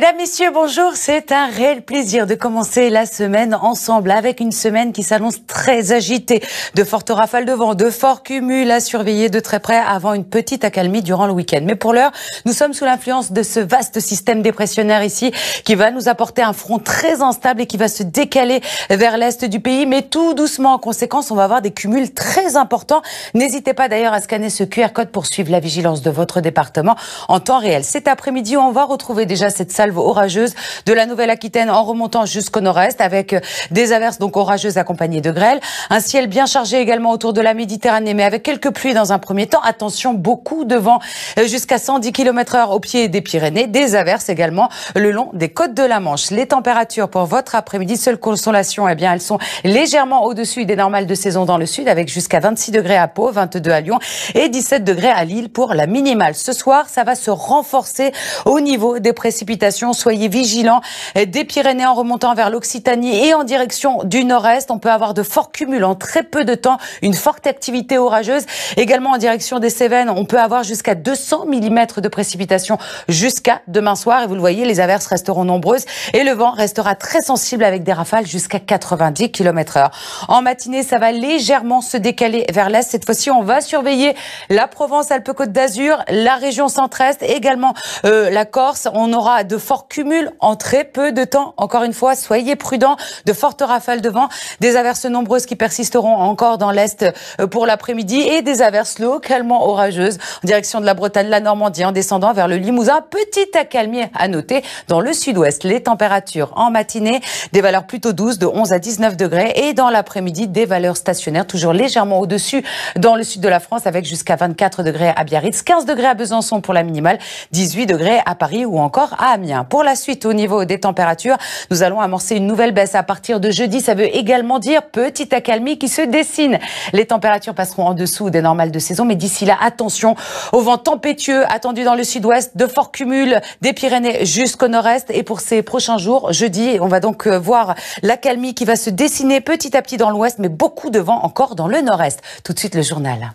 Mesdames, Messieurs, bonjour. C'est un réel plaisir de commencer la semaine ensemble avec une semaine qui s'annonce très agitée. De fortes rafales de vent, de forts cumuls à surveiller de très près avant une petite accalmie durant le week-end. Mais pour l'heure, nous sommes sous l'influence de ce vaste système dépressionnaire ici qui va nous apporter un front très instable et qui va se décaler vers l'est du pays. Mais tout doucement, en conséquence, on va avoir des cumuls très importants. N'hésitez pas d'ailleurs à scanner ce QR code pour suivre la vigilance de votre département en temps réel. Cet après-midi, on va retrouver déjà cette salle Orageuses orageuse de la Nouvelle-Aquitaine en remontant jusqu'au nord-est avec des averses donc orageuses accompagnées de grêle. Un ciel bien chargé également autour de la Méditerranée, mais avec quelques pluies dans un premier temps. Attention, beaucoup de vent jusqu'à 110 km heure au pied des Pyrénées. Des averses également le long des côtes de la Manche. Les températures pour votre après-midi, seule consolation, eh bien, elles sont légèrement au-dessus des normales de saison dans le sud avec jusqu'à 26 degrés à Pau, 22 à Lyon et 17 degrés à Lille pour la minimale. Ce soir, ça va se renforcer au niveau des précipitations Soyez vigilants. Des Pyrénées en remontant vers l'Occitanie et en direction du nord-est, on peut avoir de forts cumuls en très peu de temps, une forte activité orageuse. Également en direction des Cévennes, on peut avoir jusqu'à 200 mm de précipitations jusqu'à demain soir. Et vous le voyez, les averses resteront nombreuses et le vent restera très sensible avec des rafales jusqu'à 90 km heure. En matinée, ça va légèrement se décaler vers l'est. Cette fois-ci, on va surveiller la Provence, Alpes-Côte d'Azur, la région centre-est, également euh, la Corse. On aura de fort cumul en très peu de temps. Encore une fois, soyez prudents. De fortes rafales de vent, des averses nombreuses qui persisteront encore dans l'Est euh, pour l'après-midi et des averses localement orageuses en direction de la Bretagne, la Normandie, en descendant vers le Limousin. Petit calmier à noter dans le sud-ouest. Les températures en matinée, des valeurs plutôt douces de 11 à 19 degrés et dans l'après-midi, des valeurs stationnaires toujours légèrement au-dessus dans le sud de la France avec jusqu'à 24 degrés à Biarritz, 15 degrés à Besançon pour la minimale, 18 degrés à Paris ou encore à Amiens. Hein. Pour la suite, au niveau des températures, nous allons amorcer une nouvelle baisse à partir de jeudi. Ça veut également dire petite accalmie qui se dessine. Les températures passeront en dessous des normales de saison, mais d'ici là, attention aux vents tempétueux attendus dans le sud-ouest, de forts cumuls des Pyrénées jusqu'au nord-est. Et pour ces prochains jours, jeudi, on va donc euh, voir l'accalmie qui va se dessiner petit à petit dans l'ouest, mais beaucoup de vent encore dans le nord-est. Tout de suite, le journal.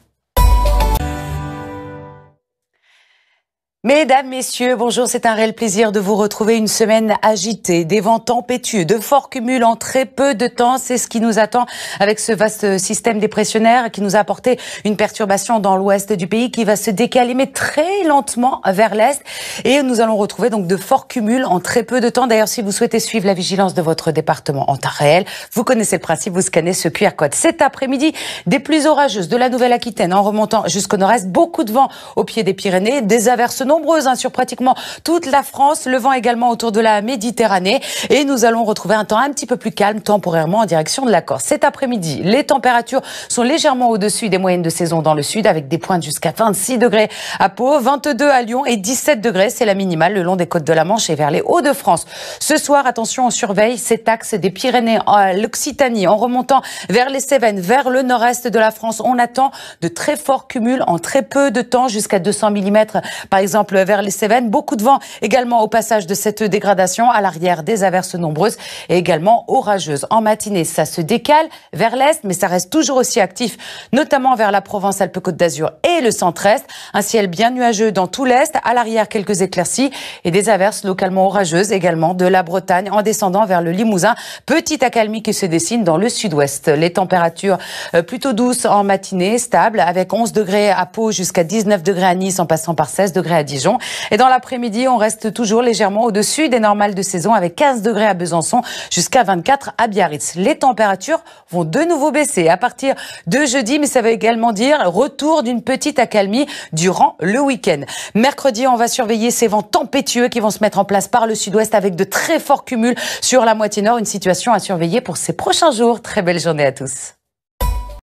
Mesdames, messieurs, bonjour. C'est un réel plaisir de vous retrouver une semaine agitée, des vents tempétueux, de forts cumuls en très peu de temps. C'est ce qui nous attend avec ce vaste système dépressionnaire qui nous a apporté une perturbation dans l'ouest du pays qui va se décaler, mais très lentement vers l'est. Et nous allons retrouver donc de forts cumuls en très peu de temps. D'ailleurs, si vous souhaitez suivre la vigilance de votre département en temps réel, vous connaissez le principe, vous scannez ce QR code. Cet après-midi, des pluies orageuses de la Nouvelle-Aquitaine en remontant jusqu'au nord-est, beaucoup de vent au pied des Pyrénées, des averses nombreuses hein, sur pratiquement toute la France. Le vent également autour de la Méditerranée. Et nous allons retrouver un temps un petit peu plus calme temporairement en direction de la Corse. Cet après-midi, les températures sont légèrement au-dessus des moyennes de saison dans le sud avec des pointes jusqu'à 26 degrés à Pau, 22 à Lyon et 17 degrés. C'est la minimale le long des côtes de la Manche et vers les Hauts-de-France. Ce soir, attention, on surveille cet axe des Pyrénées à l'Occitanie en remontant vers les Cévennes, vers le nord-est de la France. On attend de très forts cumuls en très peu de temps jusqu'à 200 mm par exemple vers les Cévennes. Beaucoup de vent également au passage de cette dégradation, à l'arrière des averses nombreuses et également orageuses. En matinée, ça se décale vers l'est, mais ça reste toujours aussi actif, notamment vers la Provence-Alpes-Côte d'Azur et le centre-est. Un ciel bien nuageux dans tout l'est, à l'arrière quelques éclaircies et des averses localement orageuses également de la Bretagne en descendant vers le Limousin. Petite accalmie qui se dessine dans le sud-ouest. Les températures euh, plutôt douces en matinée, stables, avec 11 degrés à Pau jusqu'à 19 degrés à Nice en passant par 16 degrés à 10 et dans l'après-midi, on reste toujours légèrement au-dessus des normales de saison avec 15 degrés à Besançon jusqu'à 24 à Biarritz. Les températures vont de nouveau baisser à partir de jeudi, mais ça veut également dire retour d'une petite accalmie durant le week-end. Mercredi, on va surveiller ces vents tempétueux qui vont se mettre en place par le sud-ouest avec de très forts cumuls sur la moitié nord. Une situation à surveiller pour ces prochains jours. Très belle journée à tous.